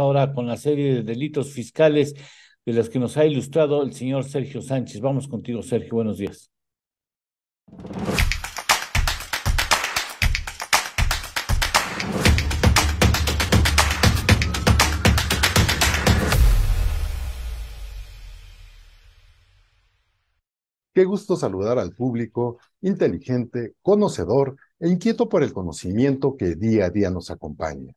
ahora con la serie de delitos fiscales de las que nos ha ilustrado el señor Sergio Sánchez. Vamos contigo, Sergio. Buenos días. Qué gusto saludar al público inteligente, conocedor e inquieto por el conocimiento que día a día nos acompaña.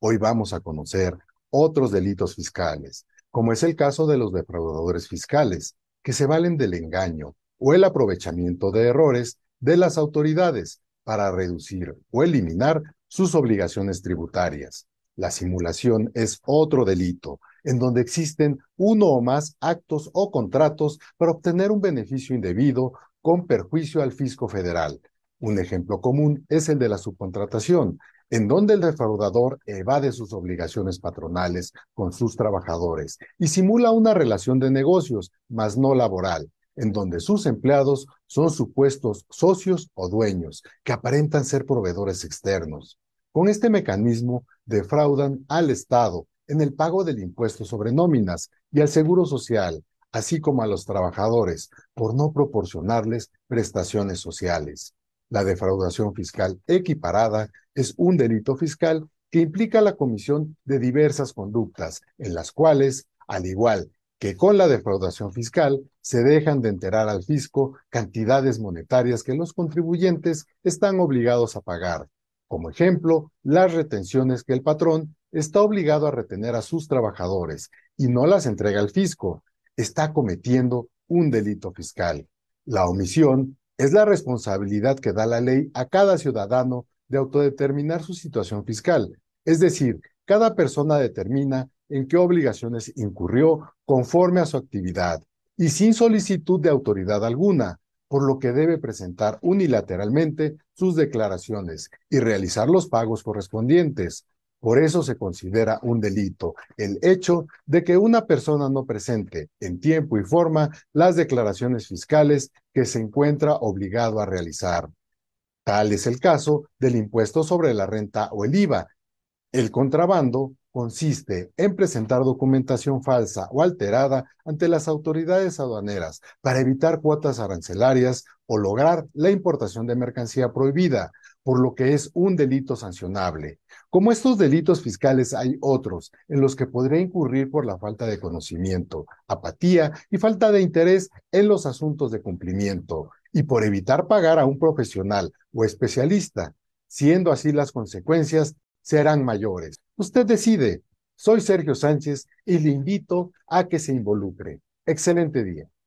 Hoy vamos a conocer otros delitos fiscales, como es el caso de los defraudadores fiscales, que se valen del engaño o el aprovechamiento de errores de las autoridades para reducir o eliminar sus obligaciones tributarias. La simulación es otro delito, en donde existen uno o más actos o contratos para obtener un beneficio indebido con perjuicio al fisco federal. Un ejemplo común es el de la subcontratación, en donde el defraudador evade sus obligaciones patronales con sus trabajadores y simula una relación de negocios, mas no laboral, en donde sus empleados son supuestos socios o dueños, que aparentan ser proveedores externos. Con este mecanismo defraudan al Estado en el pago del impuesto sobre nóminas y al Seguro Social, así como a los trabajadores, por no proporcionarles prestaciones sociales. La defraudación fiscal equiparada es un delito fiscal que implica la comisión de diversas conductas, en las cuales, al igual que con la defraudación fiscal, se dejan de enterar al fisco cantidades monetarias que los contribuyentes están obligados a pagar, como ejemplo, las retenciones que el patrón está obligado a retener a sus trabajadores y no las entrega al fisco, está cometiendo un delito fiscal. La omisión es la responsabilidad que da la ley a cada ciudadano de autodeterminar su situación fiscal, es decir, cada persona determina en qué obligaciones incurrió conforme a su actividad y sin solicitud de autoridad alguna, por lo que debe presentar unilateralmente sus declaraciones y realizar los pagos correspondientes, por eso se considera un delito el hecho de que una persona no presente en tiempo y forma las declaraciones fiscales que se encuentra obligado a realizar. Tal es el caso del impuesto sobre la renta o el IVA. El contrabando consiste en presentar documentación falsa o alterada ante las autoridades aduaneras para evitar cuotas arancelarias o lograr la importación de mercancía prohibida por lo que es un delito sancionable. Como estos delitos fiscales hay otros en los que podría incurrir por la falta de conocimiento, apatía y falta de interés en los asuntos de cumplimiento y por evitar pagar a un profesional o especialista, siendo así las consecuencias serán mayores. Usted decide. Soy Sergio Sánchez y le invito a que se involucre. Excelente día.